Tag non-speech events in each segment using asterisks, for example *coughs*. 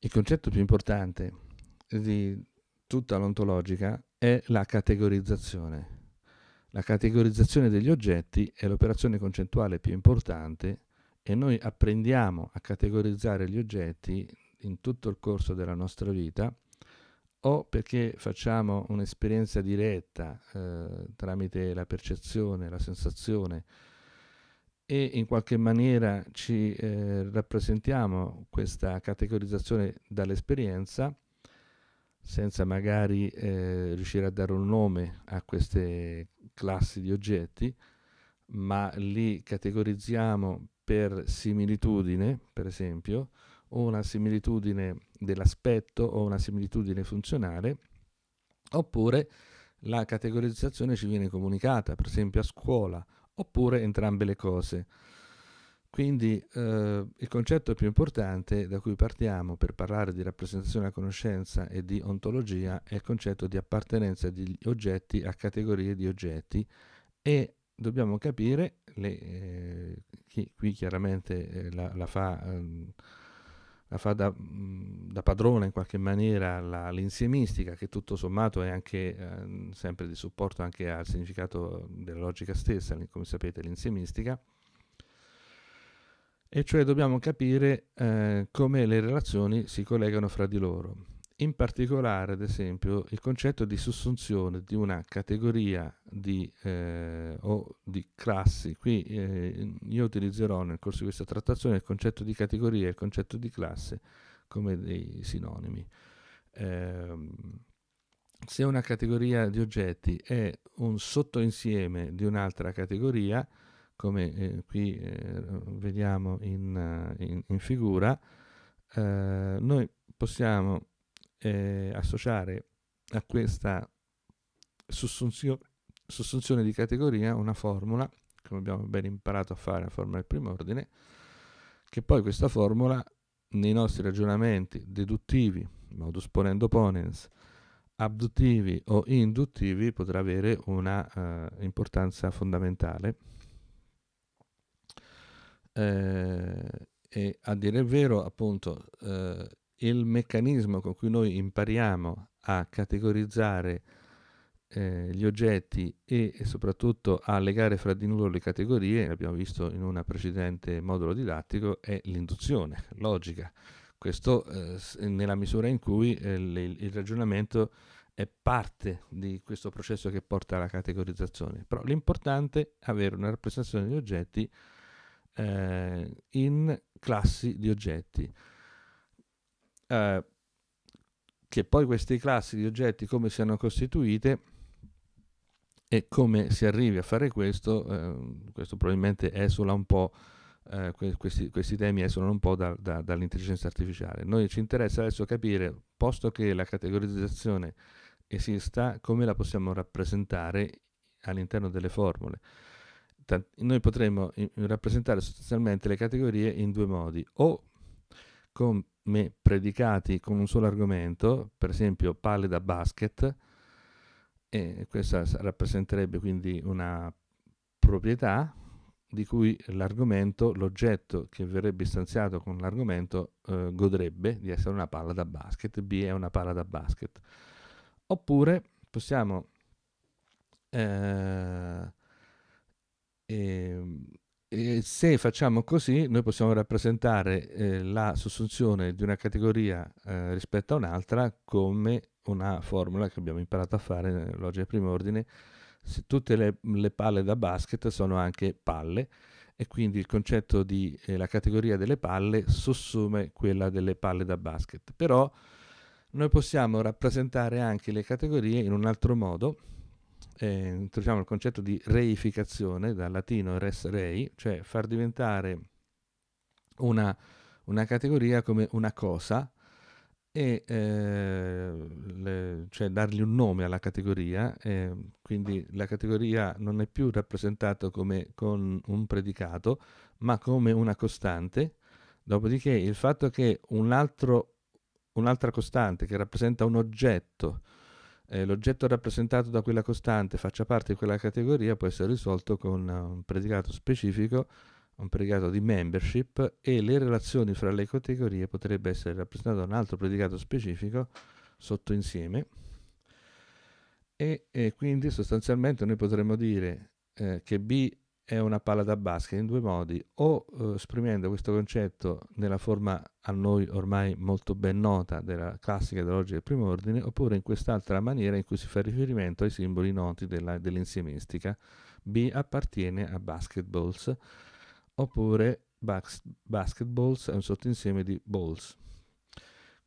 Il concetto più importante di tutta l'ontologica è la categorizzazione. La categorizzazione degli oggetti è l'operazione concettuale più importante e noi apprendiamo a categorizzare gli oggetti in tutto il corso della nostra vita o perché facciamo un'esperienza diretta eh, tramite la percezione, la sensazione, e in qualche maniera ci eh, rappresentiamo questa categorizzazione dall'esperienza, senza magari eh, riuscire a dare un nome a queste classi di oggetti, ma li categorizziamo per similitudine, per esempio, o una similitudine dell'aspetto o una similitudine funzionale, oppure la categorizzazione ci viene comunicata, per esempio a scuola oppure entrambe le cose. Quindi eh, il concetto più importante da cui partiamo per parlare di rappresentazione della conoscenza e di ontologia è il concetto di appartenenza di oggetti a categorie di oggetti e dobbiamo capire, le, eh, chi qui chiaramente eh, la, la, fa ehm, la fa da, da padrona in qualche maniera la, l'insiemistica, che tutto sommato è anche eh, sempre di supporto anche al significato della logica stessa, come sapete l'insiemistica, e cioè dobbiamo capire eh, come le relazioni si collegano fra di loro in particolare, ad esempio, il concetto di sussunzione di una categoria di, eh, o di classi. Qui eh, io utilizzerò nel corso di questa trattazione il concetto di categoria e il concetto di classe come dei sinonimi. Eh, se una categoria di oggetti è un sottoinsieme di un'altra categoria, come eh, qui eh, vediamo in, eh, in, in figura, noi possiamo eh, associare a questa sussunzione, sussunzione di categoria una formula, come abbiamo ben imparato a fare, la formula del primo ordine, che poi questa formula nei nostri ragionamenti deduttivi, modus ponendo ponens, abduttivi o induttivi potrà avere una eh, importanza fondamentale. Eh, e a dire il vero, appunto, eh, il meccanismo con cui noi impariamo a categorizzare eh, gli oggetti e, e soprattutto a legare fra di loro le categorie, l'abbiamo visto in un precedente modulo didattico, è l'induzione logica. Questo eh, nella misura in cui eh, le, il ragionamento è parte di questo processo che porta alla categorizzazione. Però l'importante è avere una rappresentazione di oggetti eh, in classi di oggetti eh, che poi queste classi di oggetti come siano costituite e come si arrivi a fare questo, eh, questo probabilmente esula un po', eh, questi, questi, temi esulano un po' da, da, dall'intelligenza artificiale. Noi ci interessa adesso capire, posto che la categorizzazione esista, come la possiamo rappresentare all'interno delle formule. Tant- noi potremmo in- rappresentare sostanzialmente le categorie in due modi, o come predicati con un solo argomento, per esempio palle da basket, e questa rappresenterebbe quindi una proprietà di cui l'argomento, l'oggetto che verrebbe istanziato con l'argomento eh, godrebbe di essere una palla da basket, B è una palla da basket. Oppure possiamo eh, eh, eh, se facciamo così, noi possiamo rappresentare eh, la sussunzione di una categoria eh, rispetto a un'altra come una formula che abbiamo imparato a fare nell'oggi di primo ordine. Se tutte le, le, palle da basket sono anche palle e quindi il concetto di eh, la categoria delle palle sussume quella delle palle da basket. Però noi possiamo rappresentare anche le categorie in un altro modo, eh, introduciamo il concetto di reificazione, dal latino res rei, cioè far diventare una, una categoria come una cosa e eh, le, cioè dargli un nome alla categoria, eh, quindi la categoria non è più rappresentata come con un predicato, ma come una costante, dopodiché il fatto che un altro, un'altra costante che rappresenta un oggetto eh, l'oggetto rappresentato da quella costante faccia parte di quella categoria può essere risolto con eh, un predicato specifico, un predicato di membership e le relazioni fra le categorie potrebbe essere rappresentato da un altro predicato specifico sotto insieme e, e quindi sostanzialmente noi potremmo dire eh, che B è una palla da basket in due modi, o eh, esprimendo questo concetto nella forma a noi ormai molto ben nota della classica ideologia del primo ordine, oppure in quest'altra maniera in cui si fa riferimento ai simboli noti della, dell'insiemistica. B appartiene a basketballs, oppure bas- basketballs è un sottoinsieme di balls.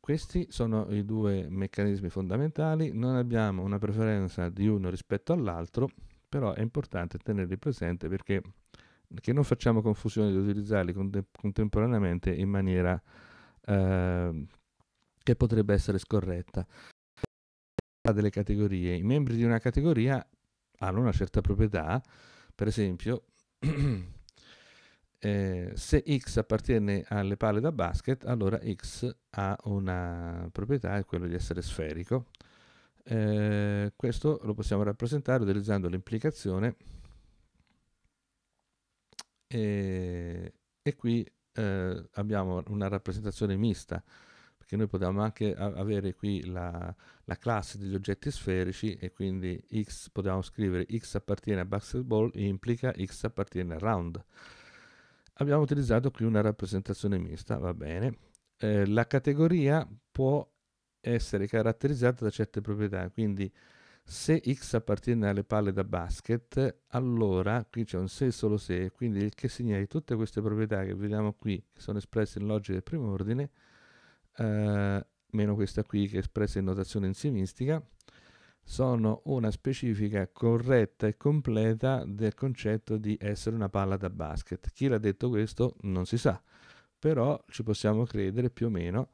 Questi sono i due meccanismi fondamentali, non abbiamo una preferenza di uno rispetto all'altro, però è importante tenerli presente perché non facciamo confusione di utilizzarli conte- contemporaneamente in maniera eh, che potrebbe essere scorretta. Delle categorie. I membri di una categoria hanno una certa proprietà, per esempio, *clears throat* eh, se X appartiene alle palle da basket, allora X ha una proprietà, è quella di essere sferico, eh, questo lo possiamo rappresentare utilizzando l'implicazione e, e qui eh, abbiamo una rappresentazione mista perché noi potevamo anche avere qui la, la, classe degli oggetti sferici e quindi x potevamo scrivere x appartiene a basketball implica x appartiene a round abbiamo utilizzato qui una rappresentazione mista va bene eh, la categoria può essere caratterizzata da certe proprietà, quindi se x appartiene alle palle da basket, allora qui c'è un se e solo se, quindi il che segna di tutte queste proprietà che vediamo qui, che sono espresse in logica del primo ordine, eh, meno questa qui che è espressa in notazione insiemistica, sono una specifica corretta e completa del concetto di essere una palla da basket. Chi l'ha detto questo non si sa, però ci possiamo credere più o meno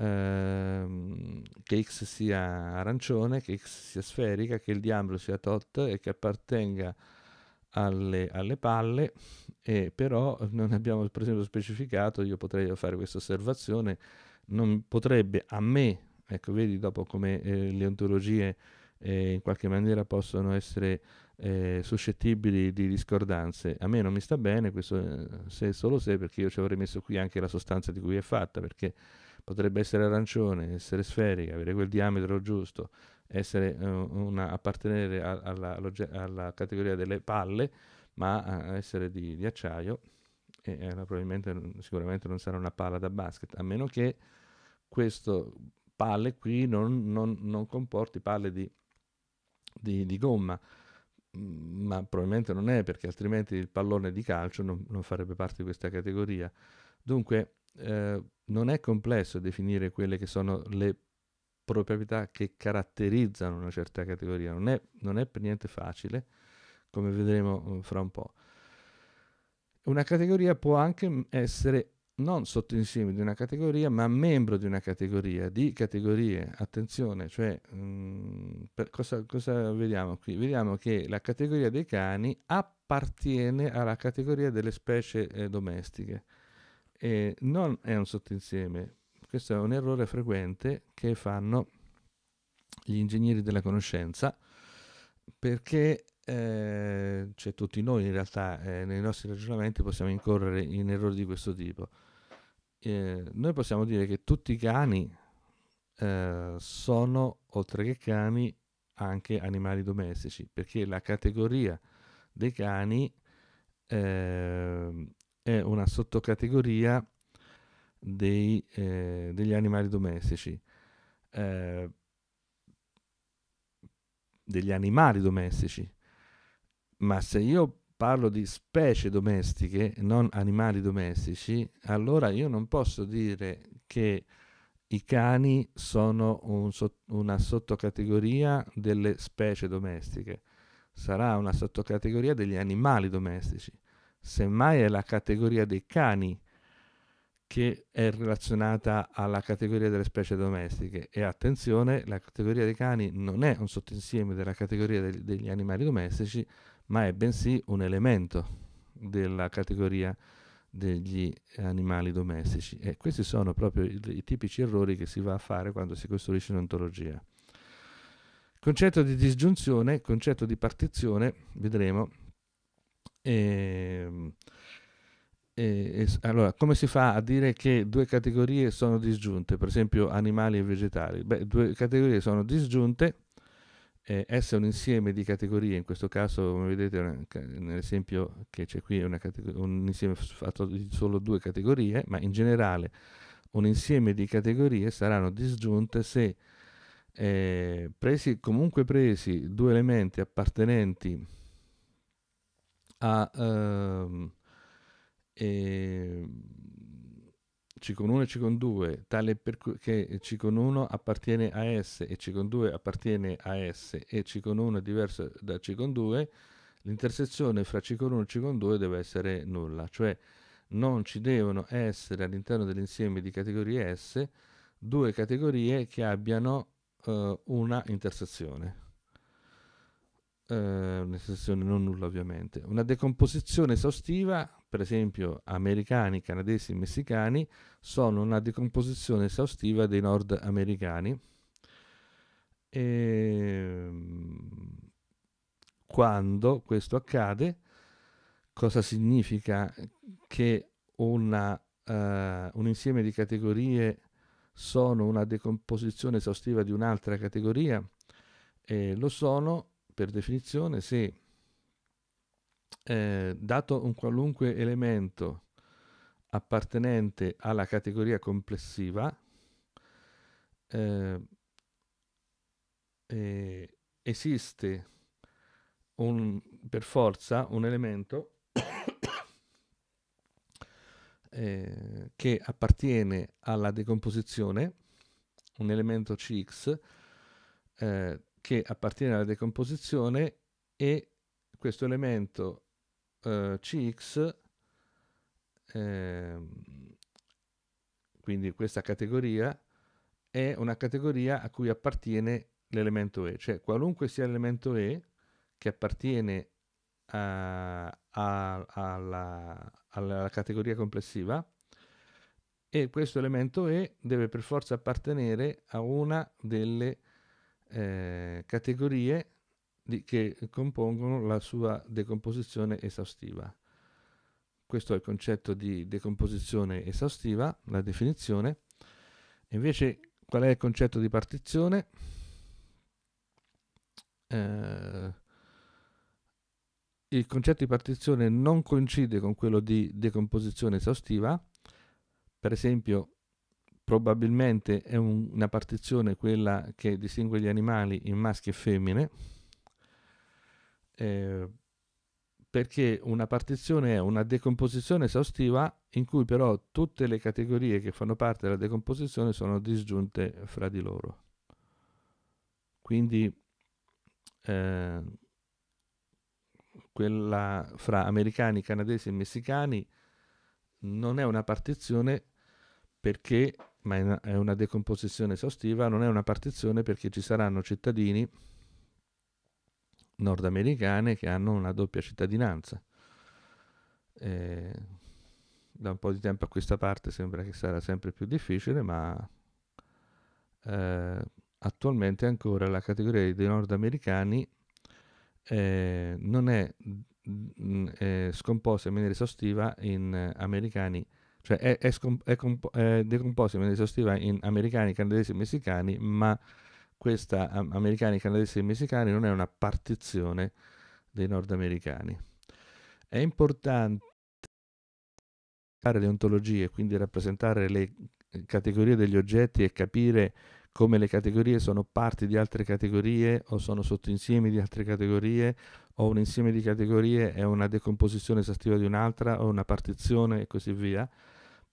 Ehm, che X sia arancione, che X sia sferica, che il diavolo sia tot e che appartenga alle, alle palle, e però non abbiamo per esempio specificato, io potrei fare questa osservazione, non potrebbe a me, ecco vedi dopo come eh, le ontologie eh, in qualche maniera possono essere eh, suscettibili di discordanze. A me non mi sta bene questo eh, se solo se perché io ci avrei messo qui anche la sostanza di cui è fatta, perché potrebbe essere arancione, essere sferica, avere quel diametro giusto, essere, eh, una, appartenere a, alla, alla, categoria delle palle, ma eh, essere di, di acciaio e eh, probabilmente, mm, sicuramente non sarà una palla da basket, a meno che questo palle qui non, non, non comporti palle di, di, di gomma mm, ma probabilmente non è perché altrimenti il pallone di calcio non, non, farebbe parte di questa categoria. Dunque eh, non è complesso definire quelle che sono le proprietà che caratterizzano una certa categoria, non è, non è per niente facile, come vedremo eh, fra un po'. Una categoria può anche mm, essere non sottoinsieme di una categoria, ma membro di una categoria, di categorie. Attenzione, cioè, mh, mm, cosa, cosa, vediamo qui? Vediamo che la categoria dei cani appartiene alla categoria delle specie eh, domestiche e non è un sottoinsieme. Questo è un errore frequente che fanno gli ingegneri della conoscenza perché eh, cioè tutti noi in realtà eh, nei nostri ragionamenti possiamo incorrere in errori di questo tipo. Eh, noi possiamo dire che tutti i cani eh, sono, oltre che cani, anche animali domestici, perché la categoria dei cani ehm, è una sottocategoria dei, eh, degli animali domestici. Eh, degli animali domestici. Ma se io parlo di specie domestiche, non animali domestici, allora io non posso dire che i cani sono un una sottocategoria delle specie domestiche, sarà una sottocategoria degli animali domestici semmai è la categoria dei cani che è relazionata alla categoria delle specie domestiche e attenzione, la categoria dei cani non è un sottoinsieme della categoria de- degli animali domestici, ma è bensì un elemento della categoria degli animali domestici e questi sono proprio i, i tipici errori che si va a fare quando si costruisce un'ontologia. Concetto di disgiunzione, concetto di partizione, vedremo, Ehm, e, e, e, allora, come si fa a dire che due categorie sono disgiunte, per esempio animali e vegetali? Beh, due categorie sono disgiunte, eh, S è un insieme di categorie, in questo caso, come vedete nell'esempio che c'è qui, è un insieme fatto di solo due categorie, ma in generale un insieme di categorie saranno disgiunte se eh, presi, comunque presi due elementi appartenenti a ehm, eh, Cicon 1 e Cicon 2, tale per cui che Cicon 1 appartiene a S e Cicon 2 appartiene a S e Cicon 1 è diverso da Cicon 2, l'intersezione fra Cicon 1 e Cicon 2 deve essere nulla, cioè non ci devono essere all'interno dell'insieme di categorie S due categorie che abbiano eh, una intersezione eh, un'estensione non nulla ovviamente, una decomposizione esaustiva, per esempio americani, canadesi, messicani, sono una decomposizione esaustiva dei nordamericani. E ehm, quando questo accade, cosa significa che una, uh, un insieme di categorie sono una decomposizione esaustiva di un'altra categoria? Eh, lo sono per definizione se eh, dato un qualunque elemento appartenente alla categoria complessiva eh, eh, esiste un, per forza un elemento *coughs* eh, che appartiene alla decomposizione, un elemento Cx eh, che appartiene alla decomposizione e questo elemento eh, Cx, eh, quindi questa categoria, è una categoria a cui appartiene l'elemento E, cioè qualunque sia l'elemento E che appartiene a, a, alla, alla categoria complessiva, e questo elemento E deve per forza appartenere a una delle eh, categorie di, che compongono la sua decomposizione esaustiva. Questo è il concetto di decomposizione esaustiva, la definizione. Invece qual è il concetto di partizione? Eh, il concetto di partizione non coincide con quello di decomposizione esaustiva. Per esempio, probabilmente è un, una partizione quella che distingue gli animali in maschi e femmine, eh, perché una partizione è una decomposizione esaustiva in cui però tutte le categorie che fanno parte della decomposizione sono disgiunte fra di loro. Quindi eh, quella fra americani, canadesi e messicani non è una partizione perché ma è una, decomposizione esaustiva, non è una partizione perché ci saranno cittadini nordamericani che hanno una doppia cittadinanza. E da un po' di tempo a questa parte sembra che sarà sempre più difficile, ma eh, attualmente ancora la categoria dei nordamericani eh, non è, mh, mm, eh, è scomposta in maniera esaustiva in eh, americani cioè è, è, scom- è, comp- è decomposta in maniera esaustiva in americani, canadesi e messicani, ma questa um, americani, canadesi e messicani non è una partizione dei nordamericani. È importante fare le ontologie, quindi rappresentare le categorie degli oggetti e capire come le categorie sono parti di altre categorie o sono sottoinsiemi di altre categorie o un insieme di categorie è una decomposizione esattiva di un'altra o una partizione e così via.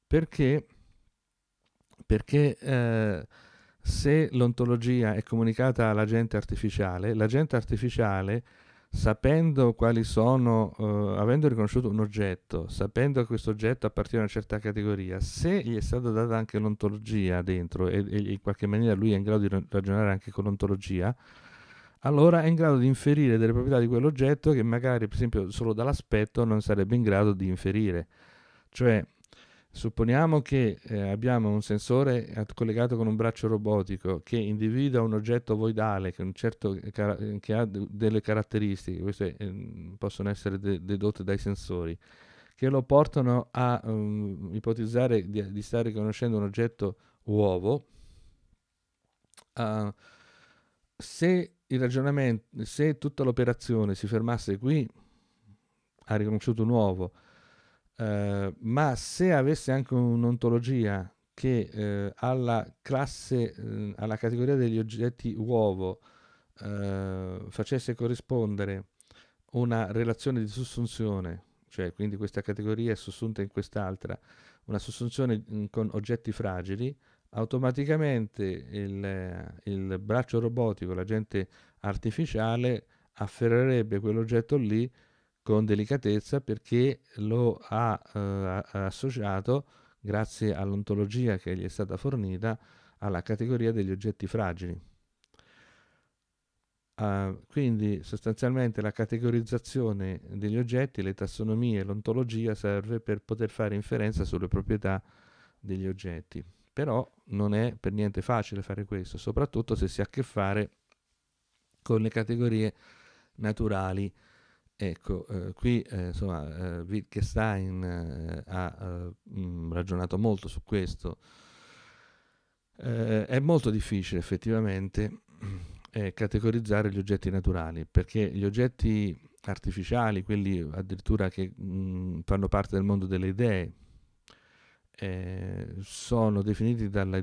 Perché? Perché eh, se l'ontologia è comunicata all'agente artificiale, l'agente artificiale, sapendo quali sono, eh, avendo riconosciuto un oggetto, sapendo che questo oggetto appartiene a una certa categoria, se gli è stata data anche l'ontologia dentro e, e in qualche maniera lui è in grado di ragionare anche con l'ontologia, allora è in grado di inferire delle proprietà di quell'oggetto che magari, per esempio, solo dall'aspetto non sarebbe in grado di inferire. Cioè, Supponiamo che eh, abbiamo un sensore collegato con un braccio robotico che individua un oggetto voidale che, un certo eh, car- eh, che ha de- delle caratteristiche, queste eh, possono essere de- dedotte dai sensori, che lo portano a um, ipotizzare di, di stare riconoscendo un oggetto uovo. Uh, se il ragionamento, se tutta l'operazione si fermasse qui, ha riconosciuto un uovo, Ehm, ma se avesse anche un'ontologia che eh, alla classe, eh, alla categoria degli oggetti uovo eh, facesse corrispondere una relazione di sussunzione, cioè quindi questa categoria è sussunta in quest'altra, una sussunzione mm, con oggetti fragili, automaticamente il, il braccio robotico, l'agente artificiale, afferrerebbe quell'oggetto lì con delicatezza perché lo ha eh, associato, grazie all'ontologia che gli è stata fornita, alla categoria degli oggetti fragili. Uh, quindi sostanzialmente la categorizzazione degli oggetti, le tassonomie, l'ontologia serve per poter fare inferenza sulle proprietà degli oggetti. Però non è per niente facile fare questo, soprattutto se si ha a che fare con le categorie naturali Ecco, eh, qui eh, insomma, eh, Wittgenstein eh, ha mh, eh, mm, ragionato molto su questo. Eh, è molto difficile effettivamente categorizzare gli oggetti naturali, perché gli oggetti artificiali, quelli addirittura che mh, mm, fanno parte del mondo delle idee, eh, sono, definiti dalla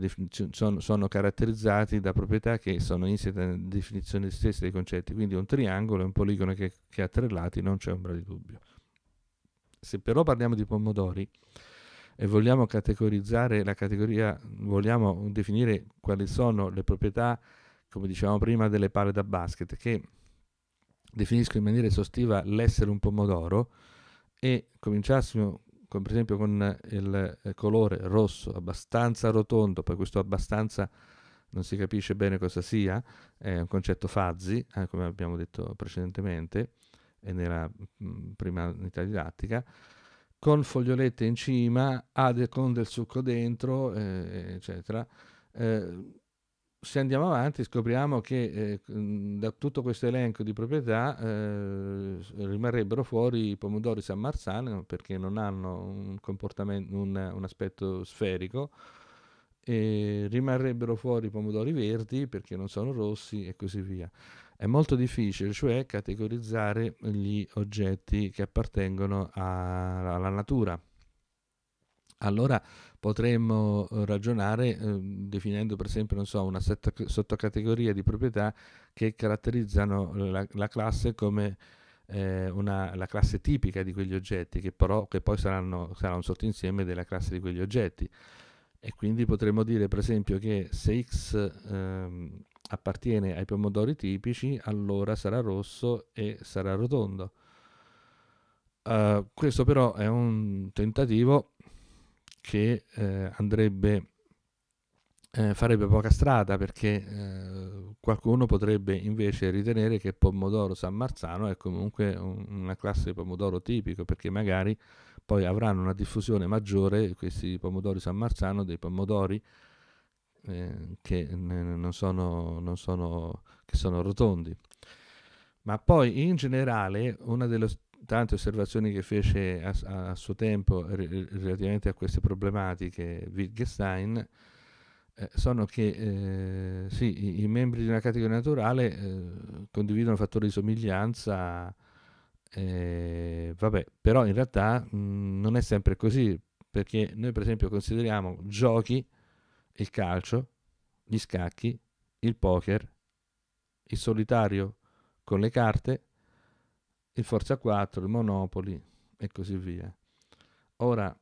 sono, sono, caratterizzati da proprietà che sono insite nella definizione stessa dei concetti, quindi un triangolo è un poligono che, che ha tre lati, non c'è ombra di dubbio. Se però parliamo di pomodori, e vogliamo categorizzare la categoria, vogliamo definire quali sono le proprietà, come dicevamo prima, delle palle da basket, che definiscono in maniera esaustiva l'essere un pomodoro e cominciassimo come per esempio con il eh, colore rosso abbastanza rotondo, poi questo abbastanza non si capisce bene cosa sia, è un concetto fuzzy, eh, come abbiamo detto precedentemente e nella mh, mm, prima unità didattica, con fogliolette in cima, ad, con del succo dentro, eh, eccetera. Eh, se andiamo avanti scopriamo che eh, mm, da tutto questo elenco di proprietà eh, rimarrebbero fuori i pomodori San Marzano perché non hanno un, un, un aspetto sferico, rimarrebbero fuori i pomodori verdi perché non sono rossi e così via. È molto difficile, cioè, categorizzare gli oggetti che appartengono a, alla natura allora potremmo eh, ragionare eh, definendo per esempio so, una set- sottocategoria di proprietà che caratterizzano la, la classe come eh, una, la classe tipica di quegli oggetti, che però che poi saranno, sarà un sottoinsieme della classe di quegli oggetti. E quindi potremmo dire per esempio che se X ehm, appartiene ai pomodori tipici, allora sarà rosso e sarà rotondo. Uh, questo però è un tentativo che eh, andrebbe, eh, farebbe poca strada perché eh, qualcuno potrebbe invece ritenere che pomodoro San Marzano è comunque un, una classe di pomodoro tipico perché magari poi avranno una diffusione maggiore questi pomodori San Marzano dei pomodori eh, che non sono, non sono, che sono rotondi. Ma poi in generale una delle tante osservazioni che fece a, a, suo tempo re, relativamente a queste problematiche Wittgenstein eh, sono che eh, sì, i, i, membri di una categoria naturale eh, condividono fattori di somiglianza, eh, vabbè, però in realtà mh, non è sempre così, perché noi per esempio consideriamo giochi, il calcio, gli scacchi, il poker, il solitario con le carte, il Forza 4, il Monopoli e così via. Ora,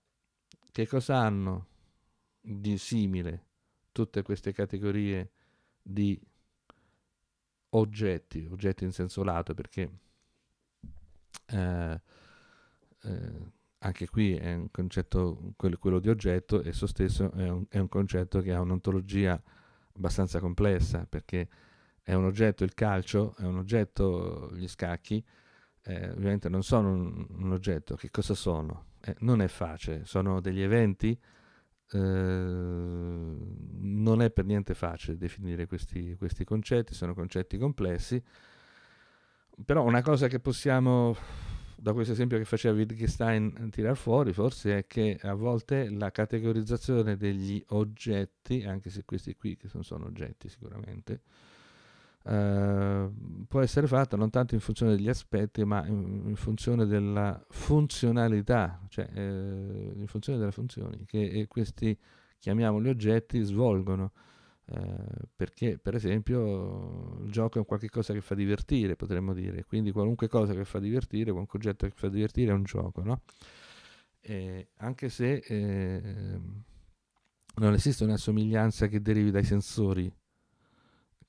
che cosa hanno di simile tutte queste categorie di oggetti, oggetti in senso lato, perché eh, eh, anche qui è un concetto, quello, quello di oggetto, esso stesso è un, è un concetto che ha un'ontologia abbastanza complessa, perché è un oggetto il calcio, è un oggetto gli scacchi, eh, ovviamente non sono un, un, oggetto, che cosa sono? Eh, non è facile, sono degli eventi, eh, non è per niente facile definire questi, questi, concetti, sono concetti complessi, però una cosa che possiamo, da questo esempio che faceva Wittgenstein, tirar fuori forse è che a volte la categorizzazione degli oggetti, anche se questi qui che sono, sono oggetti sicuramente, Ehm, può essere fatta non tanto in funzione degli aspetti, ma in, in funzione della funzionalità, cioè eh, in funzione delle funzioni che eh, questi, chiamiamoli oggetti, svolgono. Eh, perché per esempio il gioco è qualcosa che fa divertire, potremmo dire, quindi qualunque cosa che fa divertire, qualunque oggetto che fa divertire è un gioco, no? Eh, anche se eh, non esiste una somiglianza che derivi dai sensori,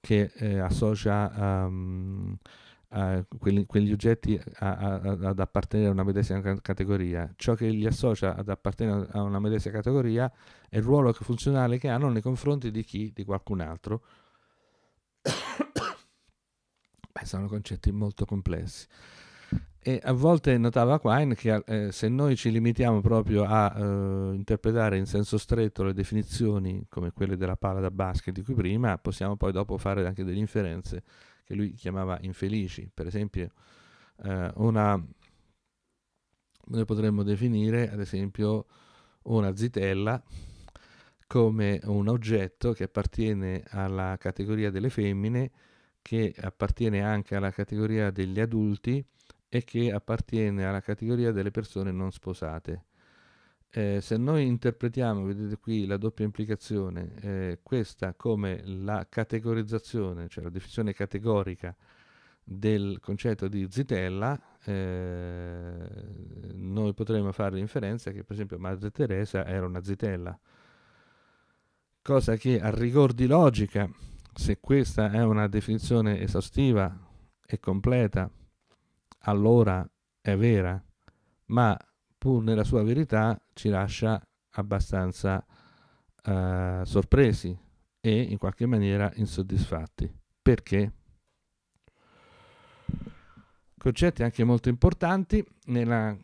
che eh, associa um, a quelli, quegli oggetti a, a, ad appartenere a una medesima categoria. Ciò che li associa ad appartenere a una medesima categoria è il ruolo funzionale che hanno nei confronti di chi? Di qualcun altro. *coughs* Beh, sono concetti molto complessi. E a volte notava Quine che eh, se noi ci limitiamo proprio a eh, interpretare in senso stretto le definizioni come quelle della palla da basket di cui prima, possiamo poi dopo fare anche delle inferenze che lui chiamava infelici. Per esempio, eh, una, noi potremmo definire ad esempio una zitella come un oggetto che appartiene alla categoria delle femmine, che appartiene anche alla categoria degli adulti, e che appartiene alla categoria delle persone non sposate. Eh, se noi interpretiamo, vedete qui la doppia implicazione, eh, questa come la categorizzazione, cioè la definizione categorica del concetto di zitella, eh, noi potremmo fare l'inferenza che per esempio Madre Teresa era una zitella, cosa che a rigor di logica, se questa è una definizione esaustiva e completa allora è vera, ma pur nella sua verità ci lascia abbastanza eh, sorpresi e in qualche maniera insoddisfatti. Perché? Concetti anche molto importanti nella,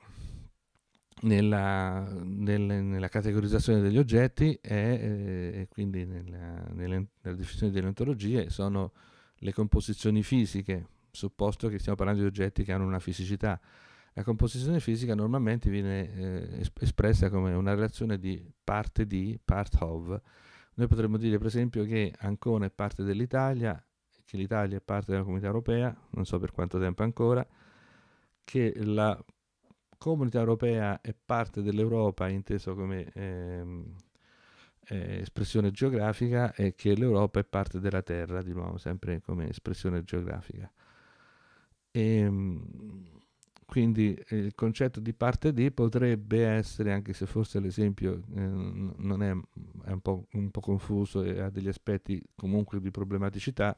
nella, nel, nella categorizzazione degli oggetti e, eh, quindi nella, nella, nella, definizione delle ontologie sono le composizioni fisiche supposto che stiamo parlando di oggetti che hanno una fisicità. La composizione fisica normalmente viene eh, espressa come una relazione di parte di, part of. Noi potremmo dire per esempio che Ancona è parte dell'Italia, che l'Italia è parte della comunità europea, non so per quanto tempo ancora, che la comunità europea è parte dell'Europa inteso come ehm, eh, espressione geografica e che l'Europa è parte della Terra, di nuovo sempre come espressione geografica. E, ehm, quindi eh, il concetto di parte D potrebbe essere, anche se forse l'esempio eh, non è, è un, po', un, po', confuso e ha degli aspetti comunque di problematicità,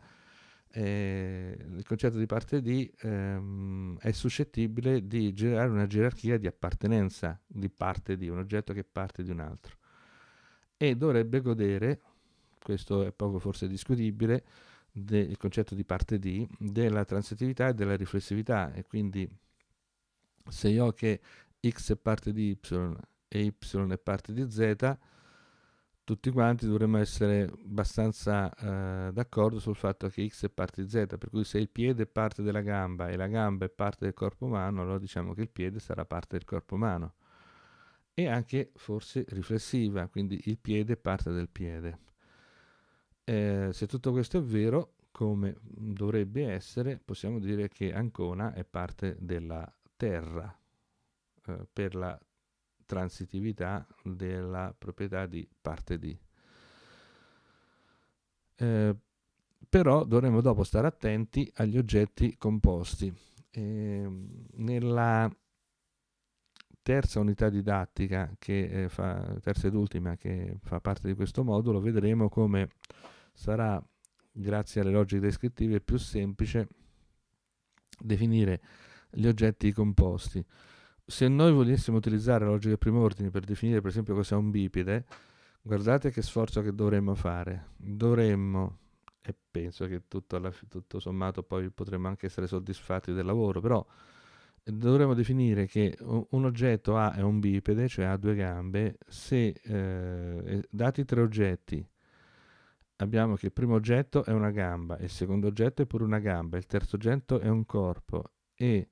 eh, il concetto di parte D ehm, è suscettibile di generare una gerarchia di appartenenza di parte di un oggetto che parte di un altro e dovrebbe godere, questo è poco forse discutibile, de, il concetto di parte D, della transitività e della riflessività. E quindi se io ho che x è parte di y e y è parte di z, tutti quanti dovremmo essere abbastanza eh, d'accordo sul fatto che x è parte di z, per cui se il piede è parte della gamba e la gamba è parte del corpo umano, allora diciamo che il piede sarà parte del corpo umano. E anche forse riflessiva, quindi il piede è parte del piede. Eh, se tutto questo è vero, come dovrebbe essere, possiamo dire che Ancona è parte della terra eh, per la transitività della proprietà di parte di. Eh, però dovremmo dopo stare attenti agli oggetti composti. Eh, nella terza unità didattica, che eh, fa, terza ed ultima, che fa parte di questo modulo, vedremo come sarà, grazie alle logiche descrittive, più semplice definire gli oggetti composti. Se noi volessimo utilizzare la logica del primo ordine per definire per esempio cos'è un bipede, guardate che sforzo che dovremmo fare. Dovremmo, e penso che tutto, alla, tutto sommato poi potremmo anche essere soddisfatti del lavoro, però dovremmo definire che un oggetto A è un bipede, cioè ha due gambe, se eh, dati tre oggetti, abbiamo che il primo oggetto è una gamba, il secondo oggetto è pure una gamba, il terzo oggetto è un corpo e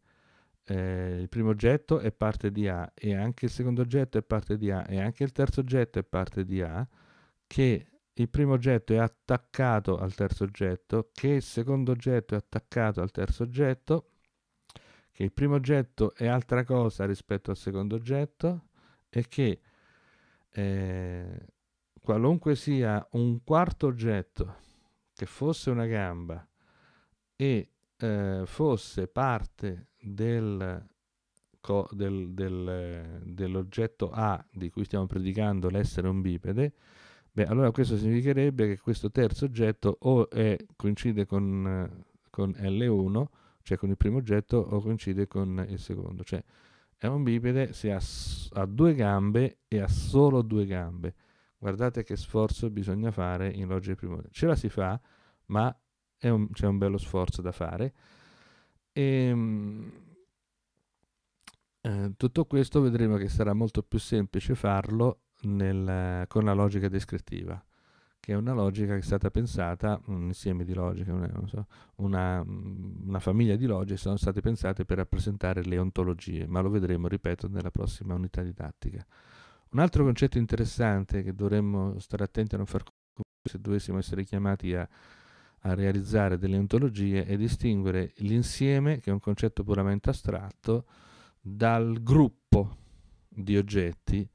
eh, il primo oggetto è parte di A e anche il secondo oggetto è parte di A e anche il terzo oggetto è parte di A, che il primo oggetto è attaccato al terzo oggetto, che il secondo oggetto è attaccato al terzo oggetto, che il primo oggetto è altra cosa rispetto al secondo oggetto e che eh, qualunque sia un quarto oggetto che fosse una gamba e eh, fosse parte del, co- del, del, dell'oggetto A di cui stiamo predicando l'essere un bipede, beh, allora questo significherebbe che questo terzo oggetto o è, coincide con, con L1, cioè con il primo oggetto, o coincide con il secondo. Cioè è un bipede se ha, ha due gambe e ha solo due gambe Guardate che sforzo bisogna fare in loggia di Ce la si fa, ma un, c'è un bello sforzo da fare. E, ehm, eh, tutto questo vedremo che sarà molto più semplice farlo nel, con la logica descrittiva, che è una logica che è stata pensata, un insieme di logiche, una, una, una famiglia di logiche sono state pensate per rappresentare le ontologie, ma lo vedremo, ripeto, nella prossima unità didattica. Un altro concetto interessante che dovremmo stare attenti a non far se dovessimo essere chiamati a, a realizzare delle ontologie è distinguere l'insieme, che è un concetto puramente astratto, dal gruppo di oggetti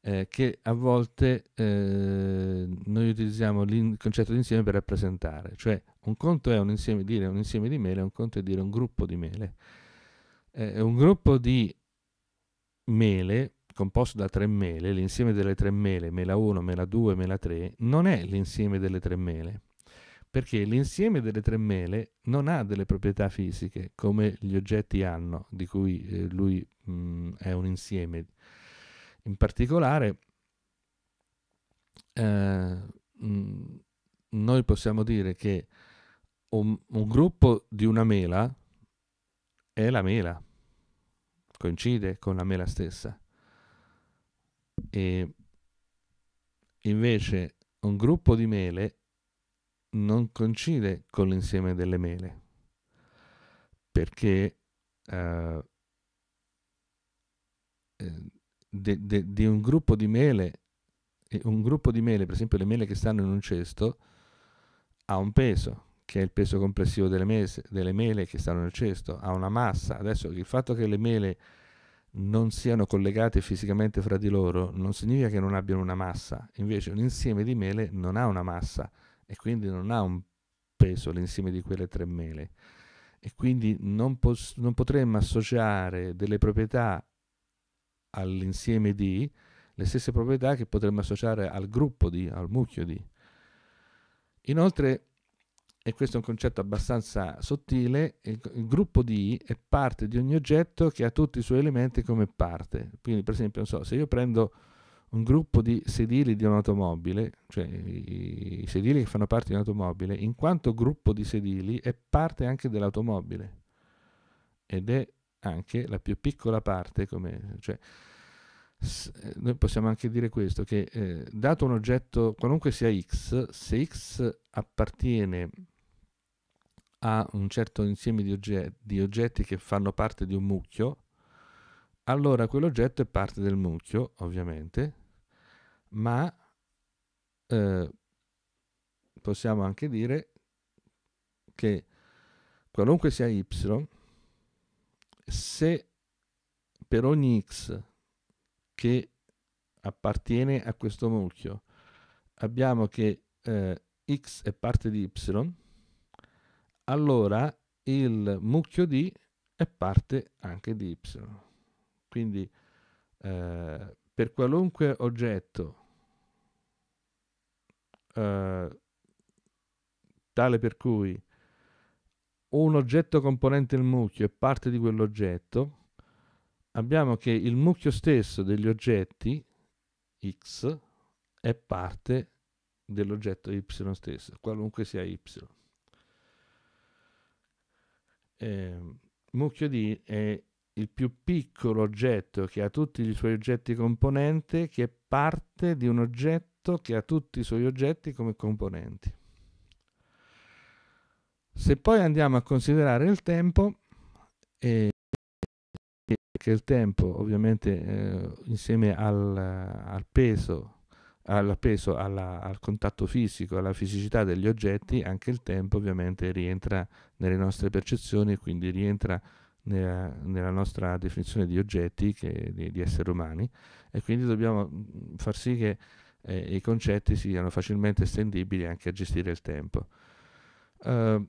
eh, che a volte eh, noi utilizziamo il concetto di insieme per rappresentare, cioè un conto è un insieme, dire un insieme di mele, un conto è dire un gruppo di mele. Eh, un gruppo di mele composto da tre mele, l'insieme delle tre mele, mela 1, mela 2, mela 3, non è l'insieme delle tre mele, perché l'insieme delle tre mele non ha delle proprietà fisiche come gli oggetti hanno, di cui eh, lui mh, mm, è un insieme. In particolare, eh, mm, noi possiamo dire che un, un gruppo di una mela è la mela, coincide con la mela stessa. E invece un gruppo di mele non coincide con l'insieme delle mele, perché uh, de, de, di un gruppo di mele, un gruppo di mele, per esempio le mele che stanno in un cesto, ha un peso, che è il peso complessivo delle, mese, delle mele che stanno nel cesto, ha una massa. Adesso il fatto che le mele non siano collegate fisicamente fra di loro non significa che non abbiano una massa, invece un insieme di mele non ha una massa e quindi non ha un peso l'insieme di quelle tre mele e quindi non, pos- non potremmo associare delle proprietà all'insieme di le stesse proprietà che potremmo associare al gruppo di, al mucchio di. Inoltre e questo è un concetto abbastanza sottile, il, il, gruppo di I è parte di ogni oggetto che ha tutti i suoi elementi come parte. Quindi, per esempio, so, se io prendo un gruppo di sedili di un'automobile, cioè i, i sedili che fanno parte di un'automobile, in quanto gruppo di sedili è parte anche dell'automobile ed è anche la più piccola parte, come, cioè, eh, noi possiamo anche dire questo, che eh, dato un oggetto, qualunque sia x, se x appartiene a un certo insieme di oggetti, di oggetti che fanno parte di un mucchio, allora quell'oggetto è parte del mucchio, ovviamente, ma eh, possiamo anche dire che qualunque sia y, se per ogni x che appartiene a questo mucchio abbiamo che eh, x è parte di y, allora il mucchio di è parte anche di y. Quindi eh, per qualunque oggetto eh, tale per cui un oggetto componente il mucchio è parte di quell'oggetto, abbiamo che il mucchio stesso degli oggetti x è parte dell'oggetto y stesso, qualunque sia y eh, mucchio di è il più piccolo oggetto che ha tutti i suoi oggetti componenti che è parte di un oggetto che ha tutti i suoi oggetti come componenti. Se poi andiamo a considerare il tempo, eh, che il tempo ovviamente eh, insieme al, al peso al peso, alla, al contatto fisico, alla fisicità degli oggetti, anche il tempo ovviamente rientra nelle nostre percezioni e quindi rientra nella, nella, nostra definizione di oggetti, che, di, di, esseri umani, e quindi dobbiamo mm, far sì che eh, i concetti siano facilmente estendibili anche a gestire il tempo. Uh,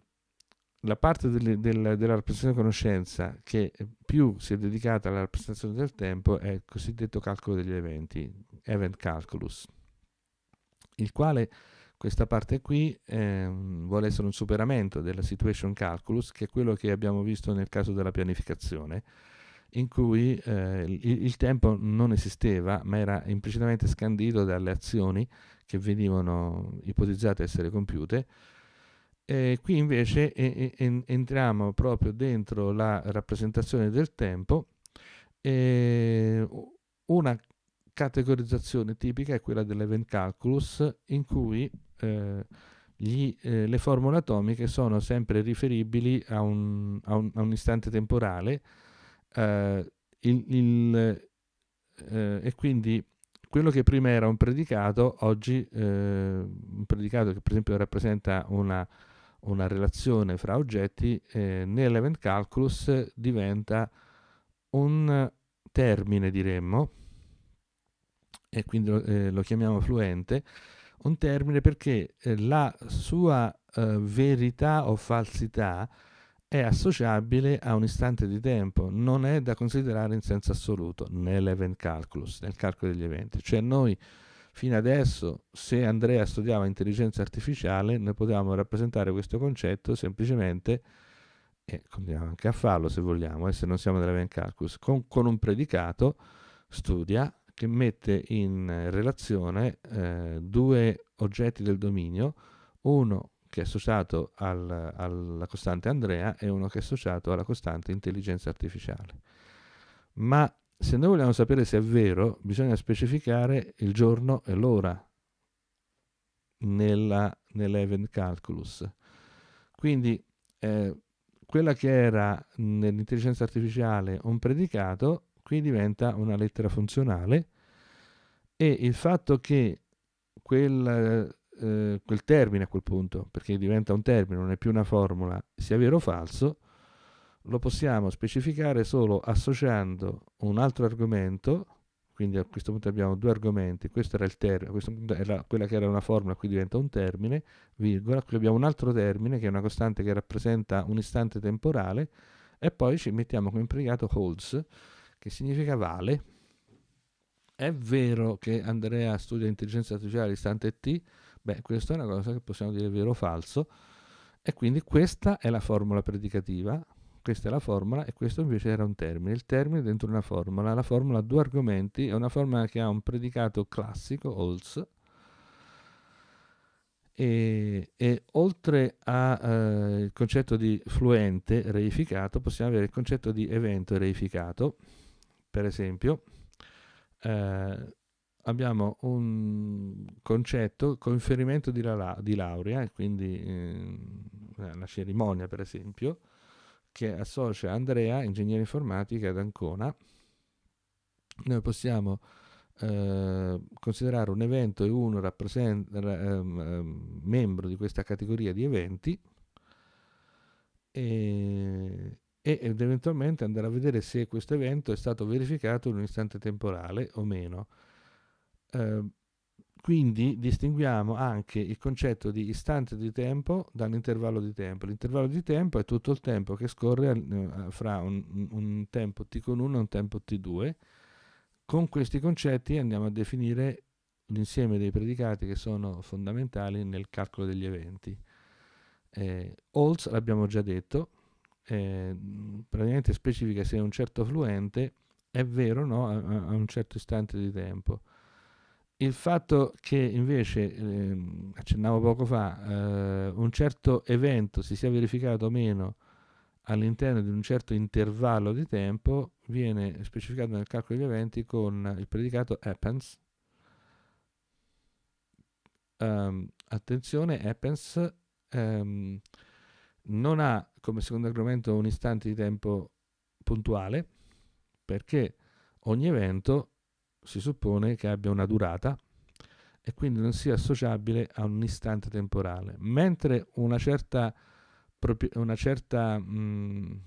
la parte delle, del, della rappresentazione conoscenza che più si è dedicata alla rappresentazione del tempo è il cosiddetto calcolo degli eventi, event calculus il quale questa parte qui ehm, vuole essere un superamento della situation calculus, che è quello che abbiamo visto nel caso della pianificazione, in cui eh, il, il, tempo non esisteva, ma era implicitamente scandito dalle azioni che venivano ipotizzate essere compiute. E qui invece e, e, entriamo proprio dentro la rappresentazione del tempo. una categorizzazione tipica è quella dell'event calculus in cui eh, gli, eh, le formule atomiche sono sempre riferibili a un, a un, a un istante temporale eh, il, il, eh, e quindi quello che prima era un predicato, oggi eh, un predicato che per esempio rappresenta una, una relazione fra oggetti, eh, nell'event calculus diventa un termine, diremmo, e quindi lo, eh, lo chiamiamo fluente, un termine perché eh, la sua eh, verità o falsità è associabile a un istante di tempo, non è da considerare in senso assoluto nell'event calculus, nel calcolo degli eventi. Cioè noi fino adesso, se Andrea studiava intelligenza artificiale, noi potevamo rappresentare questo concetto semplicemente, e continuiamo anche a farlo se vogliamo, e eh, se non siamo nell'event calculus, con, con un predicato studia che mette in relazione eh, due oggetti del dominio, uno che è associato al, alla costante Andrea e uno che è associato alla costante intelligenza artificiale. Ma se noi vogliamo sapere se è vero, bisogna specificare il giorno e l'ora nella, nell'event calculus. Quindi eh, quella che era nell'intelligenza artificiale un predicato qui diventa una lettera funzionale e il fatto che quel, eh, quel termine a quel punto, perché diventa un termine, non è più una formula, sia vero o falso, lo possiamo specificare solo associando un altro argomento, quindi a questo punto abbiamo due argomenti, questo era il termine, questo era quella che era una formula, qui diventa un termine, virgola, qui abbiamo un altro termine che è una costante che rappresenta un istante temporale e poi ci mettiamo come impiegato holds che significa vale. È vero che Andrea studia intelligenza artificiale all'istante T? Beh, questa è una cosa che possiamo dire vero o falso. E quindi questa è la formula predicativa, questa è la formula e questo invece era un termine. Il termine dentro una formula, la formula ha due argomenti, è una formula che ha un predicato classico, Holtz, e, e oltre al eh, concetto di fluente reificato possiamo avere il concetto di evento reificato per esempio, eh, abbiamo un concetto, conferimento di, la, di laurea, quindi eh, la cerimonia per esempio, che associa Andrea, ingegnere informatica, ad Ancona. Noi possiamo eh, considerare un evento e uno rappresent- ehm, ehm, membro di questa categoria di eventi e, ed eventualmente andare a vedere se questo evento è stato verificato in un istante temporale o meno. Eh, quindi distinguiamo anche il concetto di istante di tempo dall'intervallo di tempo. L'intervallo di tempo è tutto il tempo che scorre eh, fra un, un, tempo t con 1 e un tempo t2. Con questi concetti andiamo a definire l'insieme dei predicati che sono fondamentali nel calcolo degli eventi. Eh, Holtz l'abbiamo già detto, eh, praticamente specifica se un certo fluente è vero o no a, a, un certo istante di tempo. Il fatto che invece, eh, accennavo poco fa, eh, un certo evento si sia verificato o meno all'interno di un certo intervallo di tempo viene specificato nel calcolo degli eventi con il predicato happens. Um, attenzione, happens um, non ha come secondo argomento un istante di tempo puntuale, perché ogni evento si suppone che abbia una durata e quindi non sia associabile a un istante temporale, mentre una certa, una certa mh, mhmm,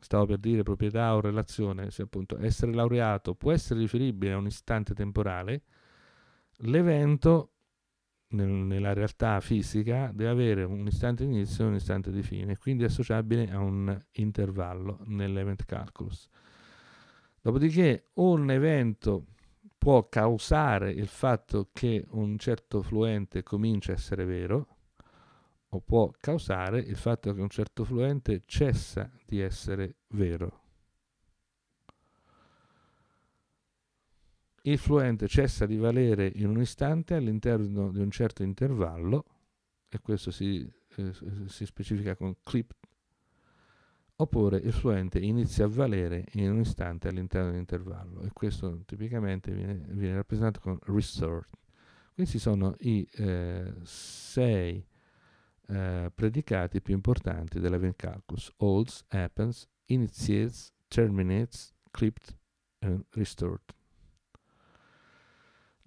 stavo per dire proprietà o relazione, se appunto essere laureato può essere riferibile a un istante temporale, l'evento nel, nella realtà fisica deve avere un istante di inizio e un istante di fine, quindi è associabile a un intervallo nell'event calculus. Dopodiché un evento può causare il fatto che un certo fluente comincia a essere vero o può causare il fatto che un certo fluente cessa di essere vero. il fluente cessa di valere in un istante all'interno di un certo intervallo, e questo si, eh, si specifica con clip, oppure il fluente inizia a valere in un istante all'interno di un intervallo, e questo tipicamente viene, viene rappresentato con restored. Questi sono i eh, sei eh, predicati più importanti dell'Avencalcus, holds, happens, initiates, terminates, clipped e restored.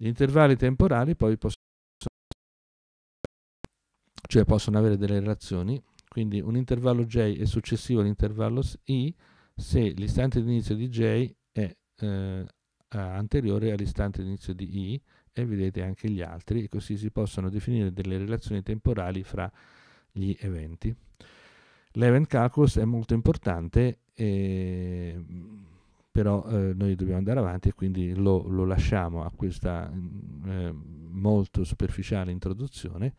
Gli intervalli temporali poi possono, cioè possono avere delle relazioni, quindi un intervallo J è successivo all'intervallo I se l'istante di inizio di J è eh, anteriore all'istante di inizio di I e vedete anche gli altri e così si possono definire delle relazioni temporali fra gli eventi. L'event calculus è molto importante e però eh, noi dobbiamo andare avanti e quindi lo, lo lasciamo a questa mm, eh, molto superficiale introduzione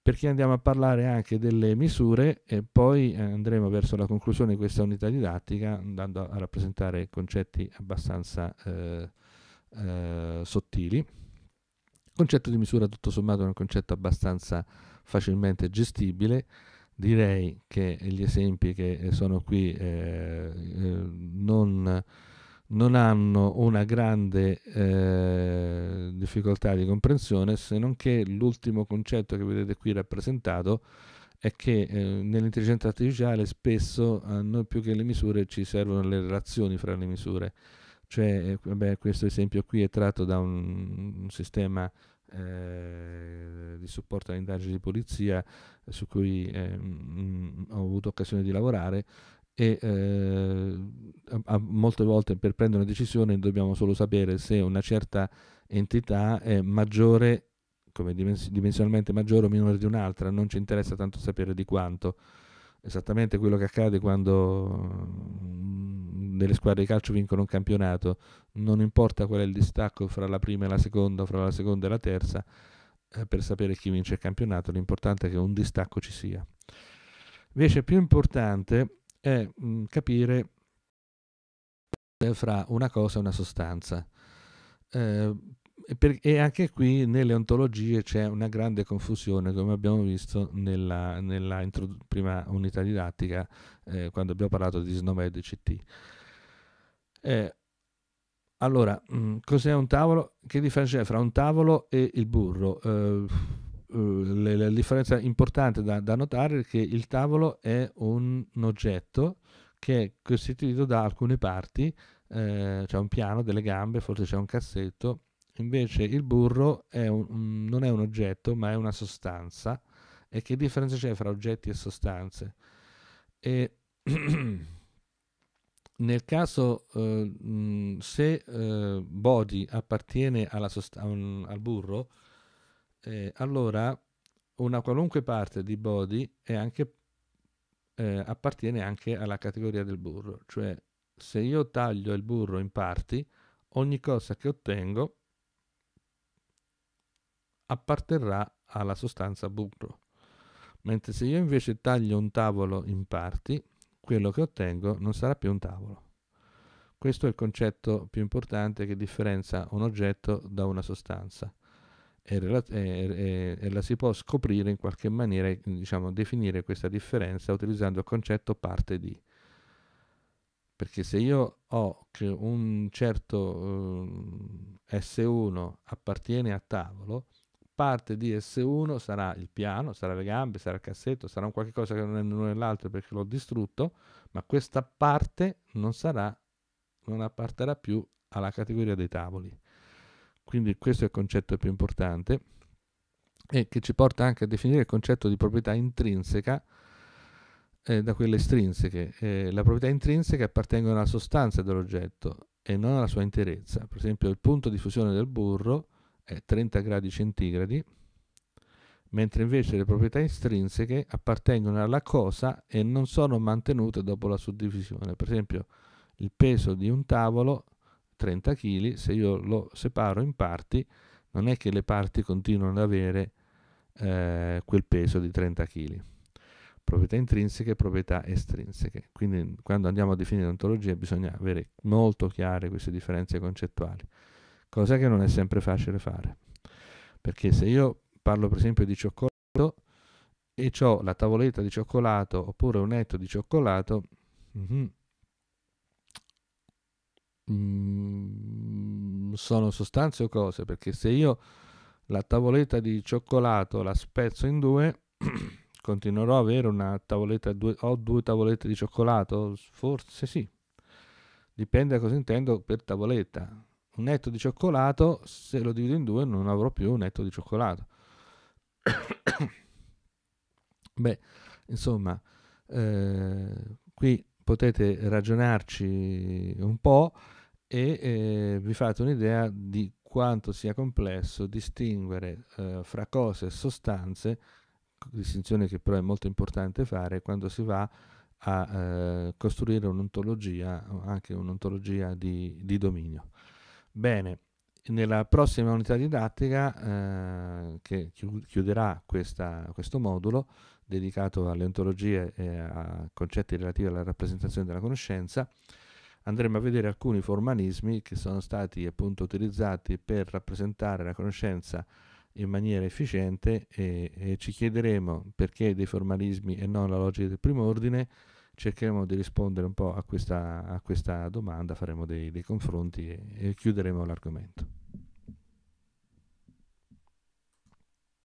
perché andiamo a parlare anche delle misure e poi eh, andremo verso la conclusione di questa unità didattica andando a rappresentare concetti abbastanza eh, eh sottili. Il concetto di misura tutto sommato è un concetto abbastanza facilmente gestibile direi che gli esempi che sono qui eh, eh, non, non, hanno una grande eh, difficoltà di comprensione, se non che l'ultimo concetto che vedete qui rappresentato è che eh, nell'intelligenza artificiale spesso a noi più che le misure ci servono le relazioni fra le misure. Cioè, eh, vabbè, questo esempio qui è tratto da un, un sistema eh, di supporto alle indagini di polizia su cui eh, mh, mm, ho avuto occasione di lavorare e eh, a, a, molte volte per prendere una decisione dobbiamo solo sapere se una certa entità è maggiore, come dimensionalmente maggiore o minore di un'altra, non ci interessa tanto sapere di quanto esattamente quello che accade quando mm, delle squadre di calcio vincono un campionato, non importa qual è il distacco fra la prima e la seconda, fra la seconda e la terza, eh, per sapere chi vince il campionato, l'importante è che un distacco ci sia. Invece più importante è mh, mm, capire fra una cosa e una sostanza. Eh, e, per, e, anche qui nelle ontologie c'è una grande confusione, come abbiamo visto nella, nella intro, prima unità didattica, eh, quando abbiamo parlato di SNOME e DCT. Eh, allora, mh, mm, cos'è un tavolo? Che differenza c'è fra un tavolo e il burro? Eh, eh la differenza importante da, da, notare è che il tavolo è un, un oggetto che è costituito da alcune parti, eh, c'è un piano, delle gambe, forse c'è un cassetto Invece il burro è un, non è un oggetto, ma è una sostanza. E che differenza c'è fra oggetti e sostanze? E *clears throat* nel caso eh, se eh, body appartiene sost- un, al burro, eh, allora una qualunque parte di body anche, eh, appartiene anche alla categoria del burro. Cioè se io taglio il burro in parti, ogni cosa che ottengo apparterrà alla sostanza burro. Mentre se io invece taglio un tavolo in parti, quello che ottengo non sarà più un tavolo. Questo è il concetto più importante che differenzia un oggetto da una sostanza e, relaz- e, e, e la si può scoprire in qualche maniera, diciamo, definire questa differenza utilizzando il concetto parte di perché se io ho che un certo uhm, eh, S1 appartiene a tavolo, parte di S1 sarà il piano, sarà le gambe, sarà il cassetto, sarà un qualche cosa che non è l'uno e l'altro perché l'ho distrutto, ma questa parte non sarà, non apparterà più alla categoria dei tavoli. Quindi questo è il concetto più importante e che ci porta anche a definire il concetto di proprietà intrinseca eh, da quelle estrinseche. Eh, la proprietà intrinseca appartengono alla sostanza dell'oggetto e non alla sua interezza. Per esempio il punto di fusione del burro 30 gradi centigradi, mentre invece le proprietà estrinseche appartengono alla cosa e non sono mantenute dopo la suddivisione. Per esempio, il peso di un tavolo, 30 kg, se io lo separo in parti, non è che le parti continuano ad avere eh, quel peso di 30 kg. Proprietà intrinseche e proprietà estrinseche. Quindi quando andiamo a definire ontologia bisogna avere molto chiare queste differenze concettuali cosa che non è sempre facile fare. Perché se io parlo per esempio di cioccolato e ho la tavoletta di cioccolato oppure un netto di cioccolato, mm-hmm, mm, sono sostanze o cose, perché se io la tavoletta di cioccolato la spezzo in due, *clears throat* continuerò a avere una tavoletta, due, ho due tavolette di cioccolato? Forse sì, dipende da cosa intendo per tavoletta un netto di cioccolato, se lo divido in due non avrò più un netto di cioccolato. *coughs* Beh, insomma, eh, qui potete ragionarci un po' e eh, vi fate un'idea di quanto sia complesso distinguere eh, fra cose e sostanze, distinzione che però è molto importante fare quando si va a eh, costruire un'ontologia, anche un'ontologia di, di dominio. Bene, nella prossima unità didattica eh, che chiuderà questa, questo modulo dedicato alle ontologie e a concetti relativi alla rappresentazione della conoscenza, andremo a vedere alcuni formalismi che sono stati appunto utilizzati per rappresentare la conoscenza in maniera efficiente e, e ci chiederemo perché dei formalismi e non la logica del primo ordine, cercheremo di rispondere un po' a questa, a questa domanda, faremo dei, dei confronti e, e chiuderemo l'argomento.